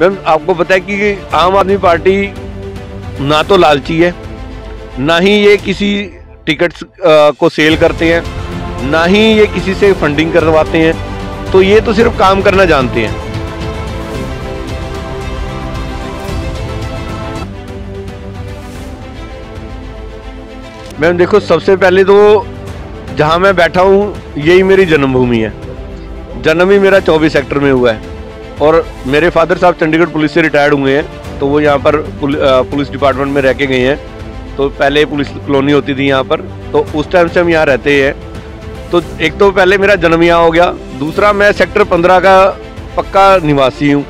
Ma'am आपको पता है कि आम आदमी पार्टी ना तो लालची है ना ही ये किसी टिकट्स को सेल करते हैं ना ही ये किसी से फंडिंग करवाते हैं तो ये तो सिर्फ काम करना जानते हैं मैम देखो सबसे पहले तो जहाँ मैं बैठा हूँ यही मेरी जन्मभूमि है जन्म ही मेरा चौबीस सेक्टर में हुआ है और मेरे फादर साहब चंडीगढ़ पुलिस से रिटायर्ड हुए हैं तो वो यहाँ पर पुल, पुलिस डिपार्टमेंट में रह के गए हैं तो पहले पुलिस कॉलोनी होती थी यहाँ पर तो उस टाइम से हम यहाँ रहते हैं तो एक तो पहले मेरा जन्म यहाँ हो गया दूसरा मैं सेक्टर पंद्रह का पक्का निवासी हूँ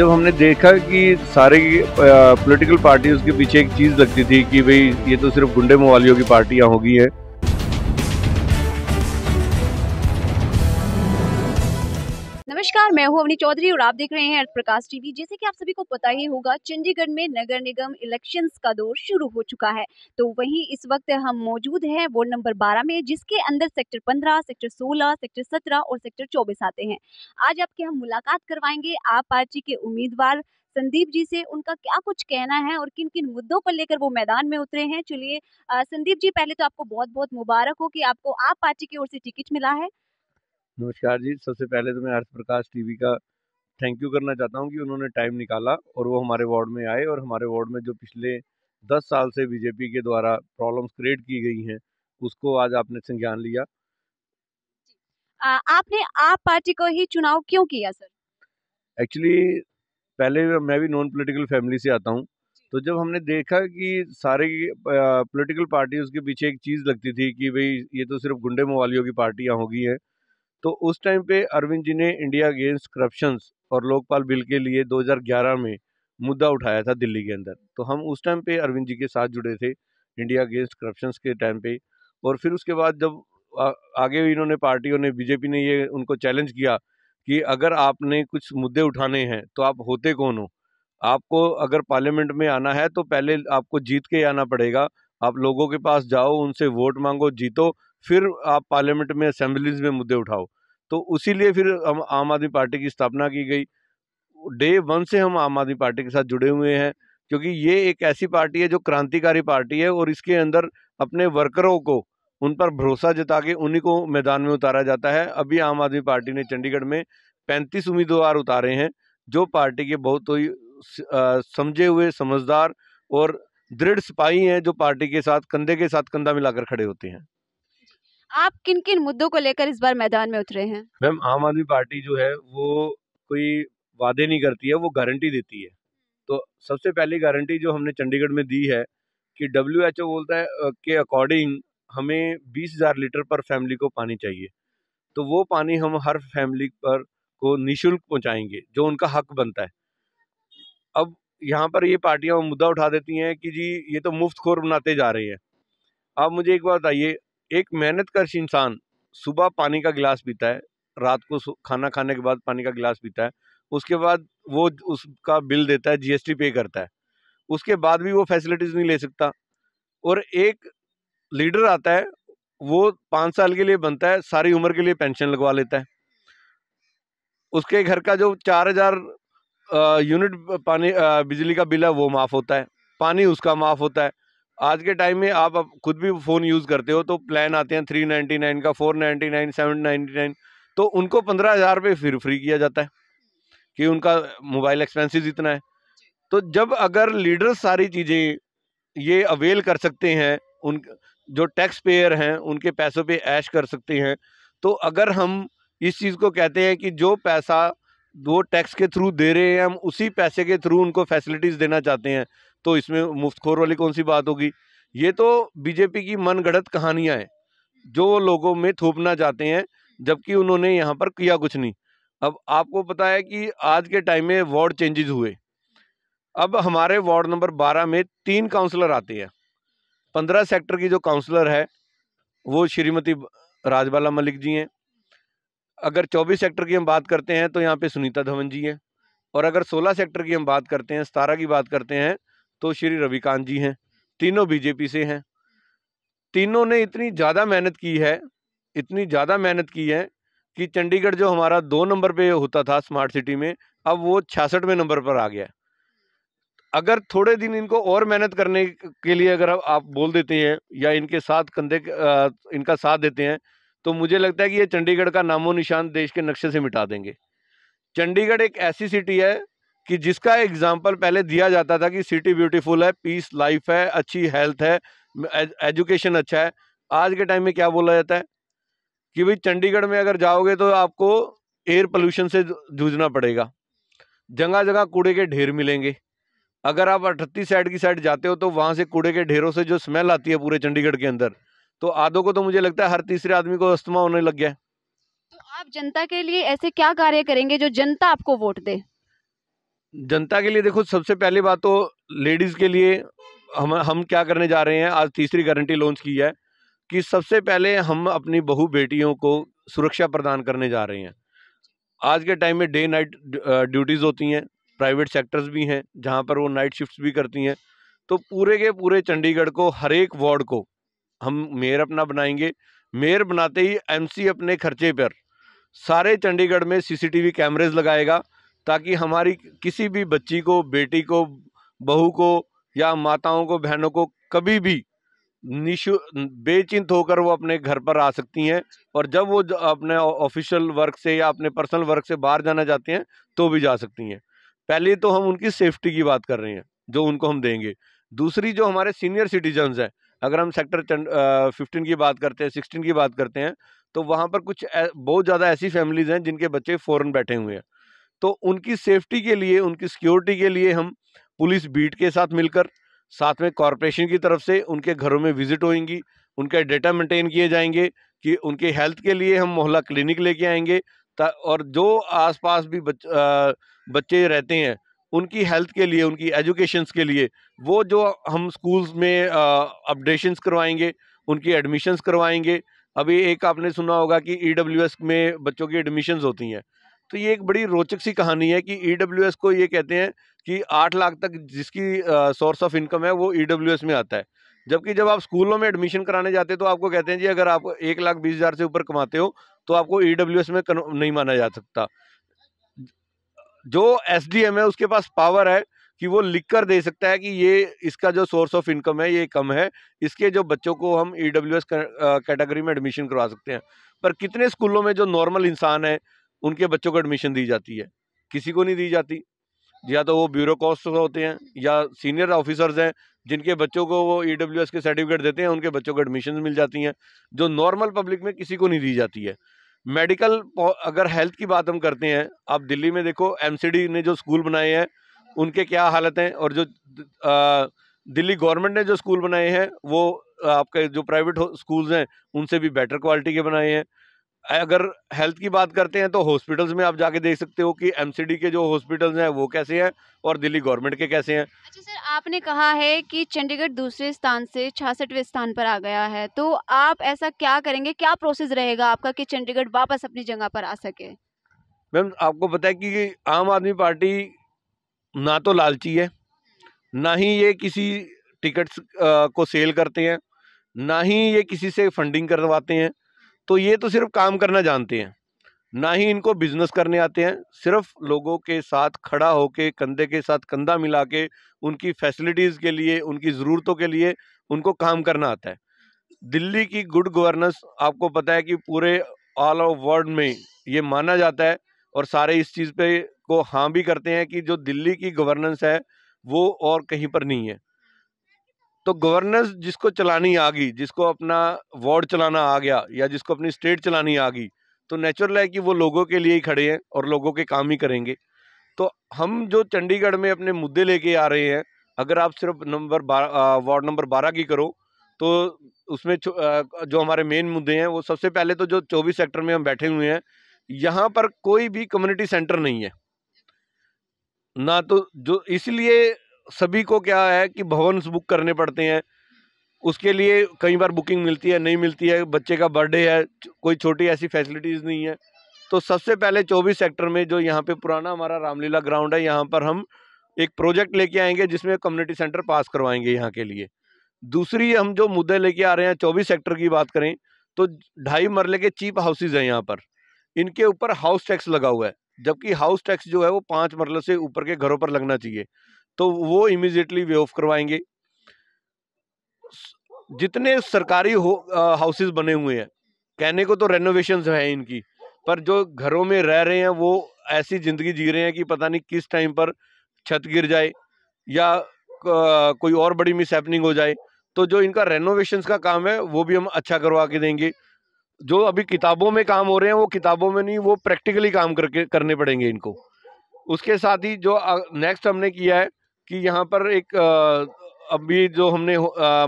जब हमने देखा कि सारे पॉलिटिकल पार्टीज के पीछे एक चीज़ लगती थी कि भाई ये तो सिर्फ गुंडे मवालियों की पार्टियां होगी हैं नमस्कार मैं हूं अवनी चौधरी और आप देख रहे हैं अर्थ प्रकाश टीवी जैसे कि आप सभी को पता ही होगा चंडीगढ़ में नगर निगम इलेक्शंस का दौर शुरू हो चुका है तो वहीं इस वक्त हम मौजूद हैं वार्ड नंबर 12 में जिसके अंदर सेक्टर 15, सेक्टर 16, सेक्टर 17 और सेक्टर 24 आते हैं आज आपकी हम मुलाकात करवाएंगे आप पार्टी के उम्मीदवार संदीप जी से उनका क्या कुछ कहना है और किन किन मुद्दों को लेकर वो मैदान में उतरे हैं चलिए संदीप जी पहले तो आपको बहुत बहुत मुबारक हो कि आपको आप पार्टी की ओर से टिकट मिला है नमस्कार जी सबसे पहले तो मैं हर्ष प्रकाश टीवी का थैंक यू करना चाहता हूँ कि उन्होंने टाइम निकाला और वो हमारे वार्ड में आए और हमारे वार्ड में जो पिछले दस साल से बीजेपी के द्वारा प्रॉब्लम्स क्रिएट की गई हैं उसको आज आपने संज्ञान लिया आ, आपने आप पार्टी को ही चुनाव क्यों किया सर एक्चुअली पहले मैं भी नॉन पोलिटिकल फैमिली से आता हूँ तो जब हमने देखा कि सारे पॉलिटिकल पार्टी उसके पीछे एक चीज़ लगती थी कि भाई ये तो सिर्फ गुंडे मवालियों की पार्टियाँ हो गई हैं तो उस टाइम पे अरविंद जी ने इंडिया अगेंस्ट करप्शन और लोकपाल बिल के लिए 2011 में मुद्दा उठाया था दिल्ली के अंदर तो हम उस टाइम पे अरविंद जी के साथ जुड़े थे इंडिया अगेंस्ट करप्शन के टाइम पे और फिर उसके बाद जब आगे भी इन्होंने पार्टियों ने बीजेपी ने ये उनको चैलेंज किया कि अगर आपने कुछ मुद्दे उठाने हैं तो आप होते कौन हो आपको अगर पार्लियामेंट में आना है तो पहले आपको जीत के आना पड़ेगा आप लोगों के पास जाओ उनसे वोट मांगो जीतो फिर आप पार्लियामेंट में असेंबलीज में मुद्दे उठाओ तो उसी लिए फिर हम आम आदमी पार्टी की स्थापना की गई डे वन से हम आम आदमी पार्टी के साथ जुड़े हुए हैं क्योंकि ये एक ऐसी पार्टी है जो क्रांतिकारी पार्टी है और इसके अंदर अपने वर्करों को उन पर भरोसा जता के उन्हीं को मैदान में उतारा जाता है अभी आम आदमी पार्टी ने चंडीगढ़ में पैंतीस उम्मीदवार उतारे हैं जो पार्टी के बहुत ही समझे हुए समझदार और दृढ़ सिपाही हैं जो पार्टी के साथ कंधे के साथ कंधा मिलाकर खड़े होते हैं आप किन किन मुद्दों को लेकर इस बार मैदान में उतरे हैं मैम आम आदमी पार्टी जो है वो कोई वादे नहीं करती है वो गारंटी देती है तो सबसे पहली गारंटी जो हमने चंडीगढ़ में दी है कि डब्ल्यू एच ओ बोलता है के अकॉर्डिंग हमें बीस हज़ार लीटर पर फैमिली को पानी चाहिए तो वो पानी हम हर फैमिली पर को निशुल्क पहुंचाएंगे जो उनका हक बनता है अब यहाँ पर ये पार्टियाँ मुद्दा उठा देती हैं कि जी ये तो मुफ्त खोर बनाते जा रहे हैं आप मुझे एक बात बताइए एक मेहनत कर्श इंसान सुबह पानी का गिलास पीता है रात को खाना खाने के बाद पानी का गिलास पीता है उसके बाद वो उसका बिल देता है जीएसटी पे करता है उसके बाद भी वो फैसिलिटीज़ नहीं ले सकता और एक लीडर आता है वो पाँच साल के लिए बनता है सारी उम्र के लिए पेंशन लगवा लेता है उसके घर का जो चार हज़ार यूनिट पानी बिजली का बिल है वो माफ़ होता है पानी उसका माफ़ होता है आज के टाइम में आप खुद भी फ़ोन यूज़ करते हो तो प्लान आते हैं थ्री नाइन्टी नाइन का four ninety nine seven ninety nine तो उनको पंद्रह हज़ार रुपये फिर फ्री किया जाता है कि उनका मोबाइल एक्सपेंसिस इतना है तो जब अगर लीडर्स सारी चीज़ें ये अवेल कर सकते हैं उन जो टैक्स पेयर हैं उनके पैसों पर ऐश कर सकते हैं तो अगर हम इस चीज़ को कहते हैं कि जो पैसा वो टैक्स के थ्रू दे रहे हैं हम उसी पैसे के थ्रू उनको फैसिलिटीज़ देना चाहते हैं तो इसमें मुफ्तखोर वाली कौन सी बात होगी ये तो बीजेपी की मनगढ़ंत कहानियाँ हैं जो लोगों में थोपना चाहते हैं जबकि उन्होंने यहाँ पर किया कुछ नहीं अब आपको पता है कि आज के टाइम में वार्ड चेंजेस हुए अब हमारे वार्ड नंबर बारह में तीन काउंसलर आते हैं पंद्रह सेक्टर की जो काउंसलर है वो श्रीमती राजबाला मलिक जी हैं अगर चौबीस सेक्टर की हम बात करते हैं तो यहाँ पे सुनीता धवन जी हैं और अगर सोलह सेक्टर की हम बात करते हैं सतारह की बात करते हैं तो श्री रविकांत जी हैं तीनों बीजेपी से हैं तीनों ने इतनी ज़्यादा मेहनत की है इतनी ज़्यादा मेहनत की है कि चंडीगढ़ जो हमारा दो नंबर पे होता था स्मार्ट सिटी में अब वो छियासठवें नंबर पर आ गया अगर थोड़े दिन इनको और मेहनत करने के लिए अगर आप बोल देते हैं या इनके साथ कंधे इनका साथ देते हैं तो मुझे लगता है कि ये चंडीगढ़ का नामो निशान देश के नक्शे से मिटा देंगे चंडीगढ़ एक ऐसी सिटी है कि जिसका एग्जाम्पल पहले दिया जाता था कि सिटी ब्यूटीफुल है पीस लाइफ है अच्छी हेल्थ है एजुकेशन अच्छा है आज के टाइम में क्या बोला जाता है कि भाई चंडीगढ़ में अगर जाओगे तो आपको एयर पोल्यूशन से जूझना पड़ेगा जगह जगह कूड़े के ढेर मिलेंगे अगर आप अठतीस साइड की साइड जाते हो तो वहाँ से कूड़े के ढेरों से जो स्मेल आती है पूरे चंडीगढ़ के अंदर तो आदों को तो मुझे लगता है हर तीसरे आदमी को अस्थमा होने लग गया है तो आप जनता के लिए ऐसे क्या कार्य करेंगे जो जनता आपको वोट दे जनता के लिए देखो सबसे पहली बात तो लेडीज़ के लिए हम हम क्या करने जा रहे हैं आज तीसरी गारंटी लॉन्च की है कि सबसे पहले हम अपनी बहू बेटियों को सुरक्षा प्रदान करने जा रहे हैं आज के टाइम में डे नाइट ड्यूटीज़ होती हैं प्राइवेट सेक्टर्स भी हैं जहाँ पर वो नाइट शिफ्ट भी करती हैं तो पूरे के पूरे चंडीगढ़ को हर एक वार्ड को हम मेयर अपना बनाएंगे मेयर बनाते ही एमसी अपने खर्चे पर सारे चंडीगढ़ में सीसीटीवी कैमरेज लगाएगा ताकि हमारी किसी भी बच्ची को बेटी को बहू को या माताओं को बहनों को कभी भी निशु बेचिंत होकर वो अपने घर पर आ सकती हैं और जब वो अपने ऑफिशियल वर्क से या अपने पर्सनल वर्क से बाहर जाना चाहती हैं तो भी जा सकती हैं पहले तो हम उनकी सेफ्टी की बात कर रहे हैं जो उनको हम देंगे दूसरी जो हमारे सीनियर सिटीजन्स हैं अगर हम सेक्टर फिफ्टीन की बात करते हैं सिक्सटीन की बात करते हैं तो वहाँ पर कुछ बहुत ज़्यादा ऐसी फैमिलीज़ हैं जिनके बच्चे फ़ौरन बैठे हुए हैं तो उनकी सेफ्टी के लिए उनकी सिक्योरिटी के लिए हम पुलिस बीट के साथ मिलकर साथ में कॉरपोरेशन की तरफ से उनके घरों में विजिट होएंगी उनका डेटा मेंटेन किए जाएंगे कि उनके हेल्थ के लिए हम मोहल्ला क्लिनिक लेके आएंगे और जो आसपास भी बच, आ, बच्चे रहते हैं उनकी हेल्थ के लिए उनकी एजुकेशन के लिए वो जो हम स्कूल्स में अपडेशंस करवाएंगे उनकी एडमिशन्स करवाएंगे अभी एक आपने सुना होगा कि ई e में बच्चों की एडमिशन्स होती हैं तो ये एक बड़ी रोचक सी कहानी है कि ई e को ये कहते हैं कि आठ लाख तक जिसकी सोर्स ऑफ इनकम है वो ई e में आता है जबकि जब आप स्कूलों में एडमिशन कराने जाते हैं तो आपको कहते हैं जी अगर आप एक लाख बीस हज़ार से ऊपर कमाते हो तो आपको ई e में नहीं माना जा सकता जो एस है उसके पास पावर है कि वो लिख कर दे सकता है कि ये इसका जो सोर्स ऑफ इनकम है ये कम है इसके जो बच्चों को हम ई कैटेगरी में एडमिशन करवा सकते हैं पर कितने स्कूलों में जो नॉर्मल इंसान है उनके बच्चों को एडमिशन दी जाती है किसी को नहीं दी जाती या तो वो ब्यूरोक्राट्स होते हैं या सीनियर ऑफिसर्स हैं जिनके बच्चों को वो ई के सर्टिफिकेट देते हैं उनके बच्चों को एडमिशन मिल जाती हैं जो नॉर्मल पब्लिक में किसी को नहीं दी जाती है मेडिकल अगर हेल्थ की बात हम करते हैं आप दिल्ली में देखो एमसीडी ने जो स्कूल बनाए हैं उनके क्या हालत हैं और जो दिल्ली गवर्नमेंट ने जो स्कूल बनाए हैं वो आपके जो प्राइवेट स्कूल्स हैं उनसे भी बेटर क्वालिटी के बनाए हैं अगर हेल्थ की बात करते हैं तो हॉस्पिटल्स में आप जाके देख सकते हो कि एमसीडी के जो हॉस्पिटल्स हैं वो कैसे हैं और दिल्ली गवर्नमेंट के कैसे हैं अच्छा सर आपने कहा है कि चंडीगढ़ दूसरे स्थान से छियासठवें स्थान पर आ गया है तो आप ऐसा क्या करेंगे क्या प्रोसेस रहेगा आपका कि चंडीगढ़ वापस अपनी जगह पर आ सके मैम आपको पता है कि आम आदमी पार्टी ना तो लालची है ना ही ये किसी टिकट्स को सेल करते हैं ना ही ये किसी से फंडिंग करवाते हैं तो ये तो सिर्फ काम करना जानते हैं ना ही इनको बिजनेस करने आते हैं सिर्फ लोगों के साथ खड़ा होके कंधे के साथ कंधा मिला के उनकी फैसिलिटीज़ के लिए उनकी ज़रूरतों के लिए उनको काम करना आता है दिल्ली की गुड गवर्नेंस आपको पता है कि पूरे ऑल ओवर वर्ल्ड में ये माना जाता है और सारे इस चीज़ पे को हाँ भी करते हैं कि जो दिल्ली की गवर्नेंस है वो और कहीं पर नहीं है तो गवर्नेंस जिसको चलानी आ गई जिसको अपना वार्ड चलाना आ गया या जिसको अपनी स्टेट चलानी आ गई तो नेचुरल है कि वो लोगों के लिए ही खड़े हैं और लोगों के काम ही करेंगे तो हम जो चंडीगढ़ में अपने मुद्दे लेके आ रहे हैं अगर आप सिर्फ नंबर वार्ड नंबर बारह की करो तो उसमें जो हमारे मेन मुद्दे हैं वो सबसे पहले तो जो चौबीस सेक्टर में हम बैठे हुए हैं यहाँ पर कोई भी कम्युनिटी सेंटर नहीं है ना तो जो इसलिए सभी को क्या है कि भवन बुक करने पड़ते हैं उसके लिए कई बार बुकिंग मिलती है नहीं मिलती है बच्चे का बर्थडे है कोई छोटी ऐसी फैसिलिटीज़ नहीं है तो सबसे पहले 24 सेक्टर में जो यहाँ पे पुराना हमारा रामलीला ग्राउंड है यहाँ पर हम एक प्रोजेक्ट लेके आएंगे जिसमें कम्युनिटी सेंटर पास करवाएंगे यहाँ के लिए दूसरी हम जो मुद्दे लेके आ रहे हैं चौबीस सेक्टर की बात करें तो ढाई मरले के चीप हाउसेज हैं यहाँ पर इनके ऊपर हाउस टैक्स लगा हुआ है जबकि हाउस टैक्स जो है वो पाँच मरल से ऊपर के घरों पर लगना चाहिए तो वो इमीजिएटली वे ऑफ करवाएंगे जितने सरकारी हाउसेस बने हुए हैं कहने को तो रेनोवेशन है इनकी पर जो घरों में रह रहे हैं वो ऐसी ज़िंदगी जी रहे हैं कि पता नहीं किस टाइम पर छत गिर जाए या कोई और बड़ी मिस हो जाए तो जो इनका रेनोवेशन का काम है वो भी हम अच्छा करवा के देंगे जो अभी किताबों में काम हो रहे हैं वो किताबों में नहीं वो प्रैक्टिकली काम करके करने पड़ेंगे इनको उसके साथ ही जो नेक्स्ट हमने किया है कि यहाँ पर एक अभी जो हमने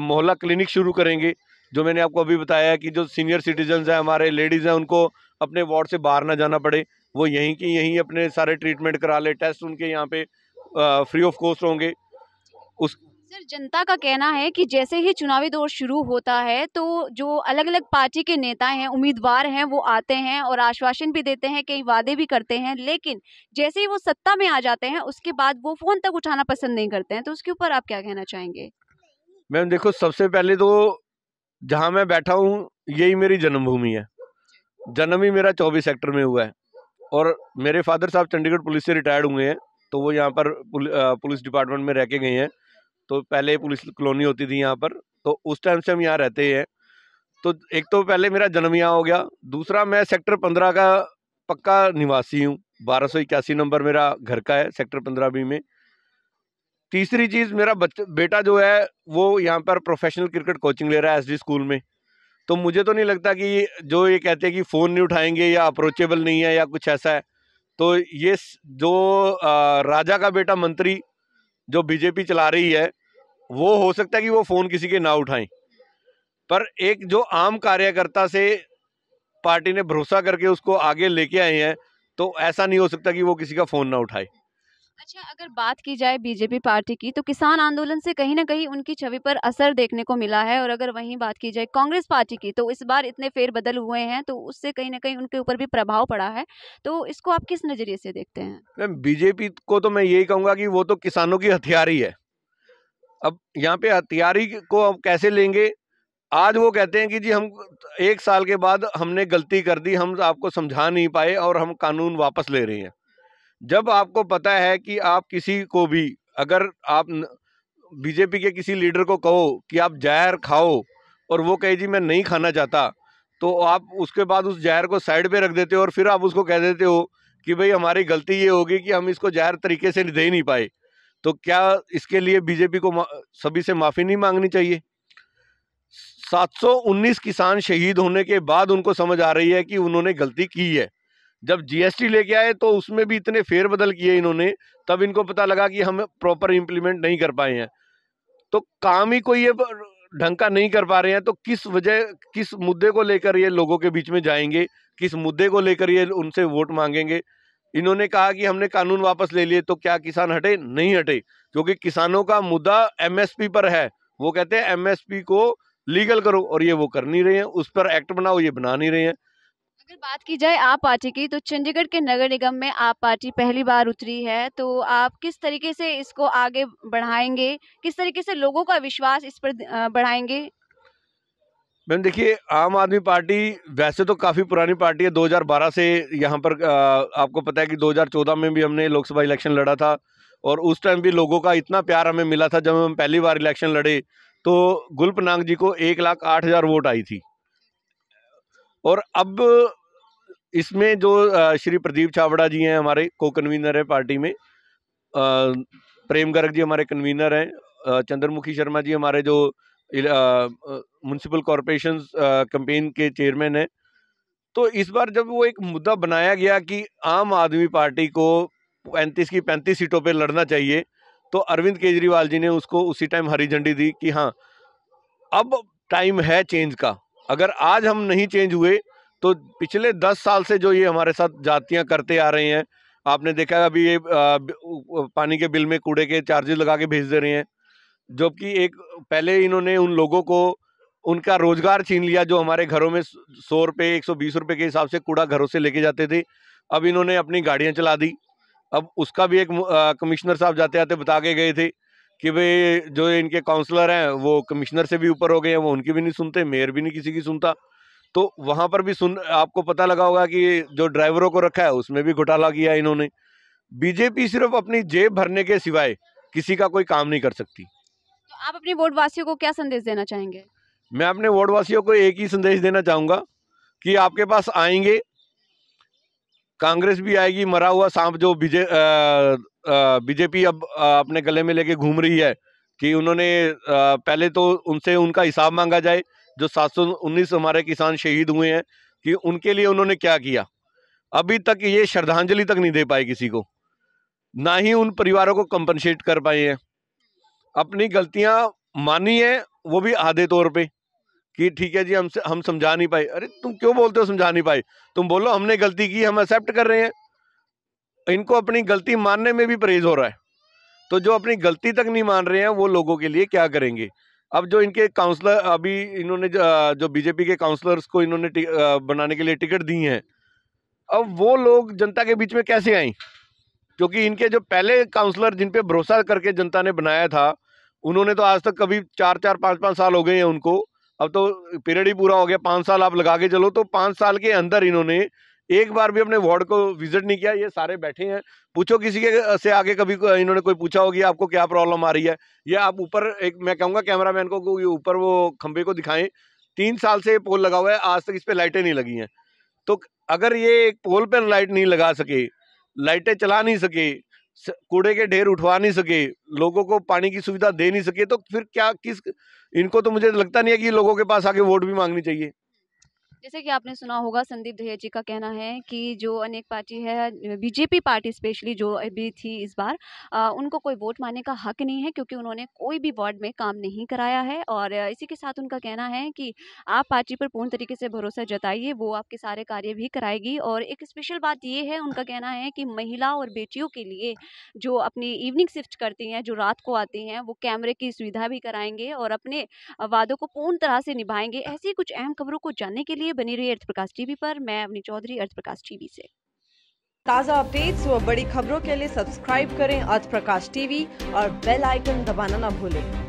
मोहल्ला क्लिनिक शुरू करेंगे जो मैंने आपको अभी बताया कि जो सीनियर सिटीजन्स हैं हमारे लेडीज़ हैं उनको अपने वार्ड से बाहर ना जाना पड़े वो यहीं की यहीं अपने सारे ट्रीटमेंट करा ले टेस्ट उनके यहाँ पे फ्री ऑफ कॉस्ट होंगे उस सर जनता का कहना है कि जैसे ही चुनावी दौर शुरू होता है तो जो अलग अलग पार्टी के नेता हैं उम्मीदवार हैं वो आते हैं और आश्वासन भी देते हैं कई वादे भी करते हैं लेकिन जैसे ही वो सत्ता में आ जाते हैं उसके बाद वो फ़ोन तक उठाना पसंद नहीं करते हैं तो उसके ऊपर आप क्या कहना चाहेंगे मैम देखो सबसे पहले तो जहाँ मैं बैठा हूँ यही मेरी जन्मभूमि है अच्छा। जन्म ही मेरा चौबीस सेक्टर में हुआ है और मेरे फादर साहब चंडीगढ़ पुलिस से रिटायर्ड हुए हैं तो वो यहाँ पर पुलिस डिपार्टमेंट में रह के गए हैं तो पहले पुलिस कॉलोनी होती थी यहाँ पर तो उस टाइम से हम यहाँ रहते हैं तो एक तो पहले मेरा जन्म यहाँ हो गया दूसरा मैं सेक्टर पंद्रह का पक्का निवासी हूँ बारह सौ इक्यासी नंबर मेरा घर का है सेक्टर पंद्रह बी में तीसरी चीज़ मेरा बच्चा बेटा जो है वो यहाँ पर प्रोफेशनल क्रिकेट कोचिंग ले रहा है एसडी स्कूल में तो मुझे तो नहीं लगता कि जो ये कहते हैं कि फ़ोन नहीं उठाएंगे या अप्रोचेबल नहीं है या कुछ ऐसा है तो ये जो राजा का बेटा मंत्री जो बीजेपी चला रही है वो हो सकता है कि वो फ़ोन किसी के ना उठाएं पर एक जो आम कार्यकर्ता से पार्टी ने भरोसा करके उसको आगे लेके आए हैं तो ऐसा नहीं हो सकता कि वो किसी का फ़ोन ना उठाए अच्छा अगर बात की जाए बीजेपी पार्टी की तो किसान आंदोलन से कहीं ना कहीं उनकी छवि पर असर देखने को मिला है और अगर वहीं बात की जाए कांग्रेस पार्टी की तो इस बार इतने फेरबदल हुए हैं तो उससे कहीं ना कहीं उनके ऊपर भी प्रभाव पड़ा है तो इसको आप किस नज़रिए से देखते हैं मैम बीजेपी को तो मैं यही कहूँगा कि वो तो किसानों की हथियारी है अब यहाँ पे हथियारी को अब कैसे लेंगे आज वो कहते हैं कि जी हम एक साल के बाद हमने गलती कर दी हम आपको समझा नहीं पाए और हम कानून वापस ले रहे हैं जब आपको पता है कि आप किसी को भी अगर आप बीजेपी के किसी लीडर को कहो कि आप जहर खाओ और वो कहे जी मैं नहीं खाना चाहता तो आप उसके बाद उस जहर को साइड पे रख देते हो और फिर आप उसको कह देते हो कि भाई हमारी गलती ये होगी कि हम इसको जहर तरीके से दे नहीं पाए तो क्या इसके लिए बीजेपी को सभी से माफ़ी नहीं मांगनी चाहिए 719 किसान शहीद होने के बाद उनको समझ आ रही है कि उन्होंने गलती की है जब जीएसटी लेके आए तो उसमें भी इतने फेर बदल किए इन्होंने तब इनको पता लगा कि हम प्रॉपर इम्प्लीमेंट नहीं कर पाए हैं तो काम ही कोई ये ढंग का नहीं कर पा रहे हैं तो किस वजह किस मुद्दे को लेकर ये लोगों के बीच में जाएंगे किस मुद्दे को लेकर ये उनसे वोट मांगेंगे इन्होंने कहा कि हमने कानून वापस ले लिए तो क्या किसान हटे नहीं हटे क्योंकि किसानों का मुद्दा एमएसपी पर है वो कहते हैं एमएसपी को लीगल करो और ये वो कर नहीं रहे हैं उस पर एक्ट बनाओ ये बना नहीं रहे हैं अगर बात की जाए आप पार्टी की तो चंडीगढ़ के नगर निगम में आप पार्टी पहली बार उतरी है तो आप किस तरीके से इसको आगे बढ़ाएंगे किस तरीके से लोगों का विश्वास इस पर बढ़ाएंगे मैम देखिए आम आदमी पार्टी वैसे तो काफ़ी पुरानी पार्टी है 2012 से यहाँ पर आपको पता है कि 2014 में भी हमने लोकसभा इलेक्शन लड़ा था और उस टाइम भी लोगों का इतना प्यार हमें मिला था जब हम पहली बार इलेक्शन लड़े तो गुलपनाग जी को एक लाख आठ हज़ार वोट आई थी और अब इसमें जो श्री प्रदीप छावड़ा जी हैं हमारे को कन्वीनर है पार्टी में प्रेम गर्ग जी हमारे कन्वीनर हैं चंद्रमुखी शर्मा जी हमारे जो म्यूनसिपल कॉरपोरेशन कंपेन के चेयरमैन हैं तो इस बार जब वो एक मुद्दा बनाया गया कि आम आदमी पार्टी को पैंतीस की पैंतीस सीटों पे लड़ना चाहिए तो अरविंद केजरीवाल जी ने उसको उसी टाइम हरी झंडी दी कि हाँ अब टाइम है चेंज का अगर आज हम नहीं चेंज हुए तो पिछले दस साल से जो ये हमारे साथ जातियाँ करते आ रहे हैं आपने देखा अभी ये पानी के बिल में कूड़े के चार्जेस लगा के भेज दे रहे हैं जबकि एक पहले इन्होंने उन लोगों को उनका रोज़गार छीन लिया जो हमारे घरों में सौ रुपये एक सौ बीस रुपये के हिसाब से कूड़ा घरों से लेके जाते थे अब इन्होंने अपनी गाड़ियाँ चला दी अब उसका भी एक कमिश्नर साहब जाते आते बता के गए थे कि भाई जो इनके काउंसलर हैं वो कमिश्नर से भी ऊपर हो गए हैं वो उनकी भी नहीं सुनते मेयर भी नहीं किसी की सुनता तो वहां पर भी सुन आपको पता लगा होगा कि जो ड्राइवरों को रखा है उसमें भी घोटाला किया इन्होंने बीजेपी सिर्फ अपनी जेब भरने के सिवाय किसी का कोई काम नहीं कर सकती तो आप अपने वोट वासियों को क्या संदेश देना चाहेंगे मैं अपने वोट वासियों को एक ही संदेश देना चाहूंगा कि आपके पास आएंगे कांग्रेस भी आएगी मरा हुआ सांप जो बीजे बीजेपी अब आ, अपने गले में लेके घूम रही है कि उन्होंने पहले तो उनसे उनका हिसाब मांगा जाए जो उन्नीस हमारे किसान शहीद हुए हैं कि उनके लिए उन्होंने क्या किया अभी तक ये श्रद्धांजलि तक नहीं दे पाए किसी को ना ही उन परिवारों को कंपनसेट कर पाए हैं अपनी गलतियां मानी है वो भी आधे तौर पे कि ठीक है जी हमसे हम, हम समझा नहीं पाए अरे तुम क्यों बोलते हो समझा नहीं पाए तुम बोलो हमने गलती की हम एक्सेप्ट कर रहे हैं इनको अपनी गलती मानने में भी परहेज हो रहा है तो जो अपनी गलती तक नहीं मान रहे हैं वो लोगों के लिए क्या करेंगे अब जो इनके काउंसलर अभी इन्होंने जो बीजेपी के काउंसलर्स को इन्होंने बनाने के लिए टिकट दी हैं अब वो लोग जनता के बीच में कैसे आई क्योंकि इनके जो पहले काउंसलर जिन पे भरोसा करके जनता ने बनाया था उन्होंने तो आज तक कभी चार चार पाँच पाँच साल हो गए हैं उनको अब तो पीरियड ही पूरा हो गया पाँच साल आप लगा के चलो तो पाँच साल के अंदर इन्होंने एक बार भी अपने वार्ड को विजिट नहीं किया ये सारे बैठे हैं पूछो किसी के से आगे कभी को, इन्होंने कोई पूछा होगी आपको क्या प्रॉब्लम आ रही है या आप ऊपर एक मैं कहूँगा मैन को ऊपर वो खंबे को दिखाएं तीन साल से ये पोल लगा हुआ है आज तक इस पर लाइटें नहीं लगी हैं तो अगर ये एक पोल पर लाइट नहीं लगा सके लाइटें चला नहीं सके कूड़े के ढेर उठवा नहीं सके लोगों को पानी की सुविधा दे नहीं सके तो फिर क्या किस इनको तो मुझे लगता नहीं है कि लोगों के पास आके वोट भी मांगनी चाहिए जैसे कि आपने सुना होगा संदीप दहिया जी का कहना है कि जो अनेक पार्टी है बीजेपी पार्टी स्पेशली जो अभी थी इस बार आ, उनको कोई वोट मारने का हक नहीं है क्योंकि उन्होंने कोई भी वार्ड में काम नहीं कराया है और इसी के साथ उनका कहना है कि आप पार्टी पर पूर्ण तरीके से भरोसा जताइए वो आपके सारे कार्य भी कराएगी और एक स्पेशल बात ये है उनका कहना है कि महिला और बेटियों के लिए जो अपनी इवनिंग शिफ्ट करती हैं जो रात को आती हैं वो कैमरे की सुविधा भी कराएंगे और अपने वादों को पूर्ण तरह से निभाएंगे ऐसी कुछ अहम खबरों को जानने के लिए लिए बनी रही अर्थ प्रकाश टीवी पर मैं अवनी चौधरी अर्थ प्रकाश टीवी से ताज़ा अपडेट्स व बड़ी खबरों के लिए सब्सक्राइब करें अर्थ प्रकाश टीवी और बेल आइकन दबाना न भूलें